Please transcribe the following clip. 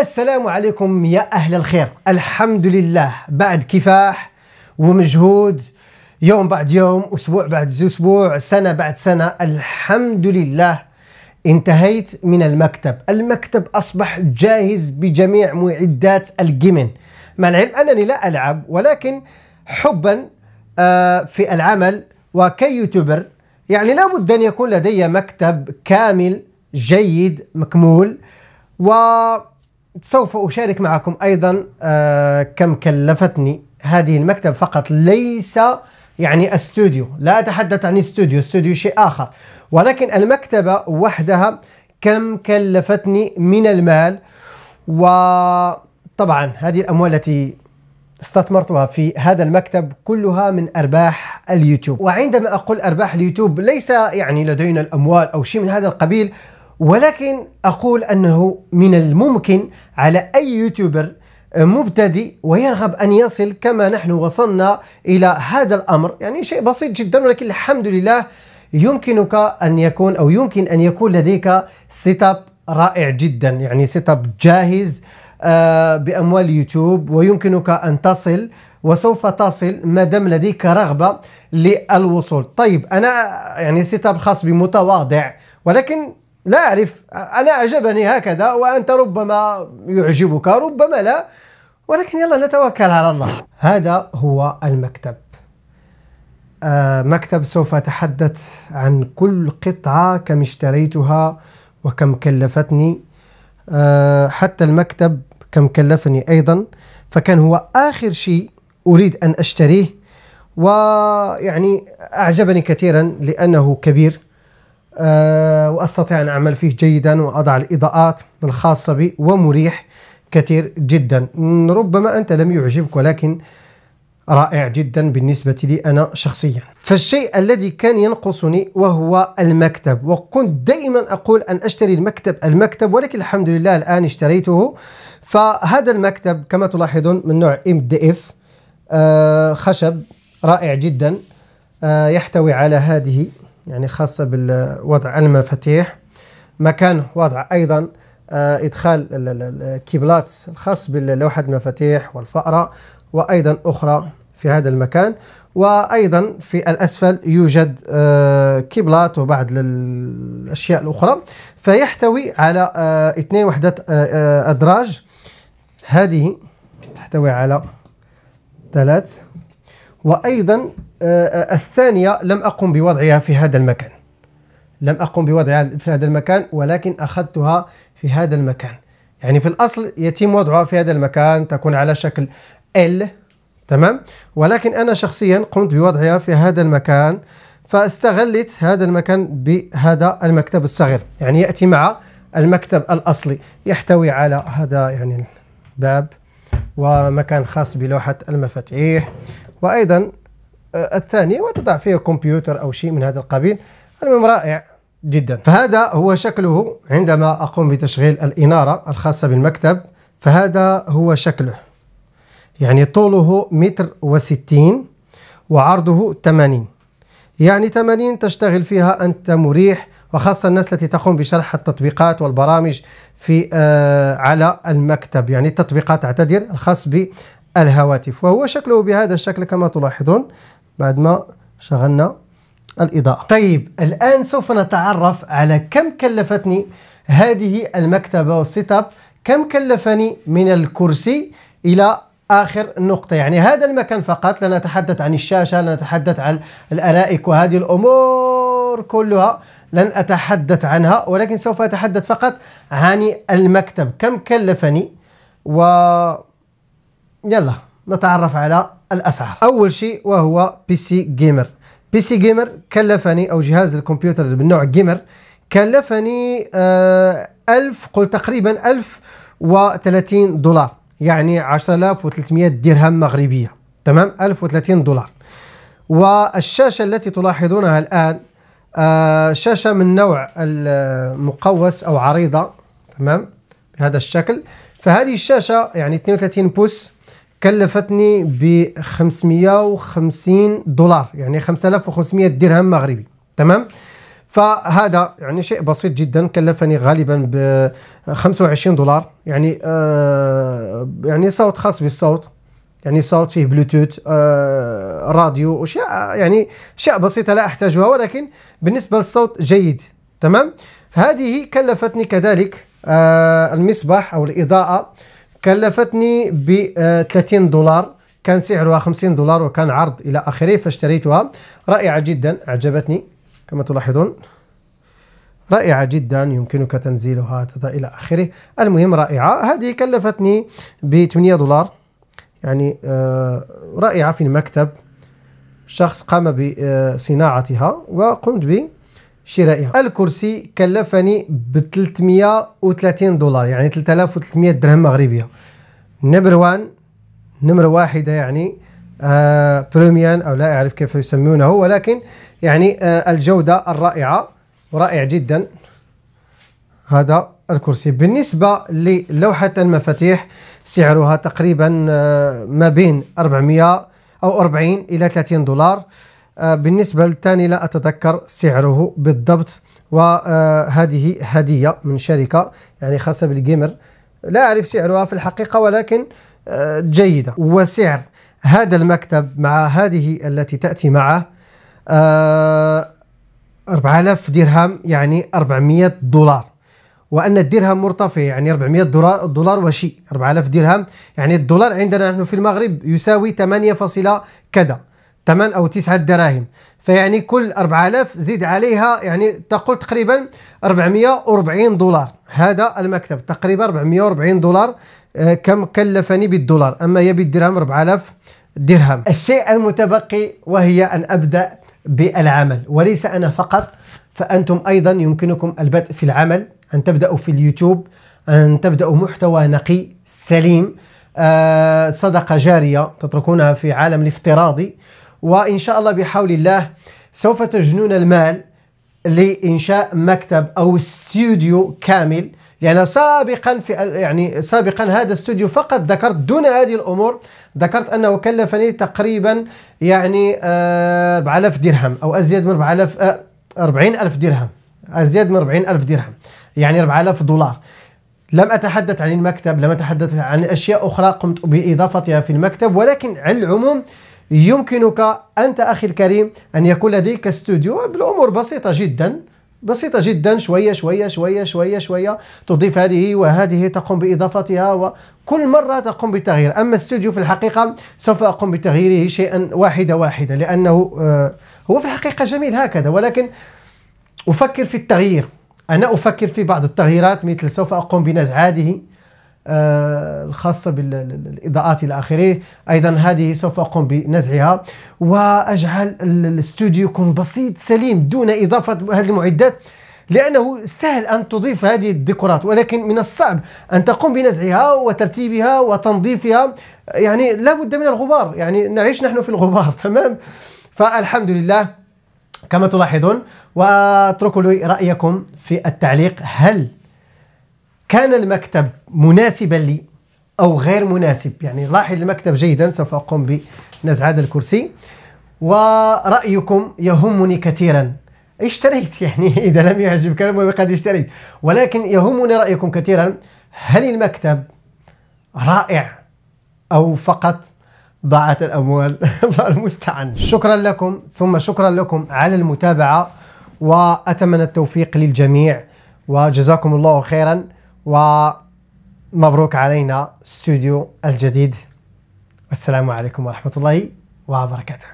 السلام عليكم يا أهل الخير الحمد لله بعد كفاح ومجهود يوم بعد يوم أسبوع بعد أسبوع سنة بعد سنة الحمد لله انتهيت من المكتب المكتب أصبح جاهز بجميع معدات الجيمن مع العلم أنني لا ألعب ولكن حبا آه، في العمل وكيوتيوبر يعني لابد أن يكون لدي مكتب كامل جيد مكمول و سوف أشارك معكم أيضا آه، كم كلفتني هذه المكتب فقط ليس يعني استوديو لا أتحدث عن استوديو استوديو شيء آخر ولكن المكتبة وحدها كم كلفتني من المال وطبعا هذه الأموال التي استثمرتها في هذا المكتب كلها من أرباح اليوتيوب وعندما أقول أرباح اليوتيوب ليس يعني لدينا الأموال أو شيء من هذا القبيل ولكن أقول أنه من الممكن على أي يوتيوبر مبتدئ ويرغب أن يصل كما نحن وصلنا إلى هذا الأمر يعني شيء بسيط جدا ولكن الحمد لله يمكنك أن يكون أو يمكن أن يكون لديك سيت أب رائع جدا يعني سيت أب جاهز آه، بأموال يوتيوب ويمكنك أن تصل وسوف تصل ما دام لديك رغبة للوصول طيب أنا يعني سيت أب خاص بمتواضع ولكن لا أعرف أنا أعجبني هكذا وأنت ربما يعجبك ربما لا ولكن يلا نتوكل على الله هذا هو المكتب آه مكتب سوف أتحدث عن كل قطعة كم اشتريتها وكم كلفتني آه حتى المكتب كم كلفني أيضا فكان هو آخر شيء أريد أن أشتريه ويعني أعجبني كثيرا لأنه كبير آه، وأستطيع أن أعمل فيه جيدا وأضع الإضاءات الخاصة بي ومريح كثير جدا ربما أنت لم يعجبك ولكن رائع جدا بالنسبة لي أنا شخصيا فالشيء الذي كان ينقصني وهو المكتب وكنت دائما أقول أن أشتري المكتب المكتب ولكن الحمد لله الآن اشتريته فهذا المكتب كما تلاحظون من نوع ام دي اف خشب رائع جدا آه، يحتوي على هذه يعني خاصة بالوضع المفاتيح مكان وضع أيضا آه، إدخال الكيبلات الخاص بلوحة المفاتيح والفأرة وأيضا أخرى في هذا المكان وأيضا في الأسفل يوجد آه، كيبلات وبعض الأشياء الأخرى فيحتوي على آه، اثنين وحدات أدراج هذه تحتوي على ثلاث وأيضا آه، آه، الثانية لم أقم بوضعها في هذا المكان لم أقم بوضعها في هذا المكان ولكن أخذتها في هذا المكان يعني في الأصل يتم وضعها في هذا المكان تكون على شكل L تمام ولكن أنا شخصيا قمت بوضعها في هذا المكان فاستغلت هذا المكان بهذا المكتب الصغير يعني يأتي مع المكتب الأصلي يحتوي على هذا يعني الباب ومكان خاص بلوحة المفاتيح وأيضا آه، الثاني وتضع فيه كمبيوتر أو شيء من هذا القبيل المهم رائع جدا فهذا هو شكله عندما أقوم بتشغيل الإنارة الخاصة بالمكتب فهذا هو شكله يعني طوله متر وستين وعرضه 80 يعني 80 تشتغل فيها أنت مريح وخاصة الناس التي تقوم بشرح التطبيقات والبرامج في آه على المكتب يعني التطبيقات تعتذر الخاص بالهواتف وهو شكله بهذا الشكل كما تلاحظون بعد ما شغلنا الإضاءة طيب الآن سوف نتعرف على كم كلفتني هذه المكتبة والسيتاب اب كم كلفني من الكرسي إلى آخر نقطة يعني هذا المكان فقط لا نتحدث عن الشاشة لا نتحدث عن الأرائك وهذه الأمور كلها لن أتحدث عنها ولكن سوف أتحدث فقط عن المكتب كم كلفني و يلا نتعرف على الأسعار أول شيء وهو بي سي جيمر بي سي جيمر كلفني أو جهاز الكمبيوتر بالنوع جيمر كلفني 1000 آه، ألف قل تقريبا 1030 دولار يعني 10300 درهم مغربية تمام 1030 دولار والشاشة التي تلاحظونها الآن آه، شاشة من نوع المقوس أو عريضة تمام بهذا الشكل فهذه الشاشة يعني 32 بوس كلفتني ب 550 دولار يعني 5500 درهم مغربي تمام فهذا يعني شيء بسيط جدا كلفني غالبا ب 25 دولار يعني آه يعني صوت خاص بالصوت يعني صوت فيه بلوتوث آه راديو وشيء يعني اشياء بسيطه لا احتاجها ولكن بالنسبه للصوت جيد تمام هذه كلفتني كذلك آه المصباح او الاضاءه كلفتني ب 30 آه، دولار كان سعرها 50 دولار وكان عرض الى اخره فاشتريتها رائعه جدا اعجبتني كما تلاحظون رائعة جدا يمكنك تنزيلها إلى آخره المهم رائعة هذه كلفتني ب 8 دولار يعني آه، رائعة في المكتب شخص قام بصناعتها وقمت ب شرائها الكرسي كلفني ب 330 دولار يعني 3300 درهم مغربيه نمبر 1 نمر واحده يعني آه بريميان او لا اعرف كيف يسمونه ولكن يعني آه الجوده الرائعه رائع جدا هذا الكرسي بالنسبه للوحه المفاتيح سعرها تقريبا آه ما بين 400 او 40 الى 30 دولار آه، بالنسبة للثاني لا أتذكر سعره بالضبط وهذه آه، هدية من شركة يعني خاصة بالجيمر لا أعرف سعرها في الحقيقة ولكن آه، جيدة وسعر هذا المكتب مع هذه التي تأتي معه 4000 درهم يعني 400 دولار وان الدرهم مرتفع يعني 400 دولار دولار وشيء 4000 درهم يعني الدولار عندنا نحن في المغرب يساوي 8 فاصلة كذا ثمان او 9 دراهم فيعني كل 4000 زيد عليها يعني تقول تقريبا 440 دولار هذا المكتب تقريبا 440 دولار آه، كم كلفني بالدولار اما هي بالدرهم 4000 درهم الشيء المتبقي وهي ان ابدا بالعمل وليس انا فقط فانتم ايضا يمكنكم البدء في العمل ان تبداوا في اليوتيوب ان تبداوا محتوى نقي سليم آه، صدقه جاريه تتركونها في عالم الافتراضي وإن شاء الله بحول الله سوف تجنون المال لإنشاء مكتب أو استوديو كامل لأن يعني سابقا في يعني سابقا هذا الاستوديو فقط ذكرت دون هذه الأمور ذكرت أنه كلفني تقريبا يعني 4000 آه، درهم أو أزيد من 4000 آه 40000 درهم أزيد من 40000 درهم يعني 4000 دولار لم أتحدث عن المكتب لم أتحدث عن أشياء أخرى قمت بإضافتها في المكتب ولكن على العموم يمكنك أنت أخي الكريم أن يكون لديك استوديو بالأمور بسيطة جدا بسيطة جدا شوية شوية شوية شوية شوية تضيف هذه وهذه تقوم بإضافتها وكل مرة تقوم بتغيير أما استوديو في الحقيقة سوف أقوم بتغييره شيئا واحدة واحدة لأنه آه، هو في الحقيقة جميل هكذا ولكن أفكر في التغيير أنا أفكر في بعض التغييرات مثل سوف أقوم بنزع هذه آه، الخاصة بالإضاءات إلى آخره أيضا هذه سوف أقوم بنزعها وأجعل الاستوديو يكون بسيط سليم دون إضافة هذه المعدات لأنه سهل أن تضيف هذه الديكورات ولكن من الصعب أن تقوم بنزعها وترتيبها وتنظيفها يعني لابد من الغبار يعني نعيش نحن في الغبار تمام فالحمد لله كما تلاحظون واتركوا لي رأيكم في التعليق هل كان المكتب مناسبا لي أو غير مناسب يعني لاحظ المكتب جيدا سوف أقوم بنزع هذا الكرسي ورأيكم يهمني كثيرا اشتريت يعني إذا لم يعجبك المهم قد اشتريت ولكن يهمني رأيكم كثيرا هل المكتب رائع أو فقط ضاعت الأموال الله المستعان شكرا لكم ثم شكرا لكم على المتابعة وأتمنى التوفيق للجميع وجزاكم الله خيرا ومبروك علينا استوديو الجديد والسلام عليكم ورحمة الله وبركاته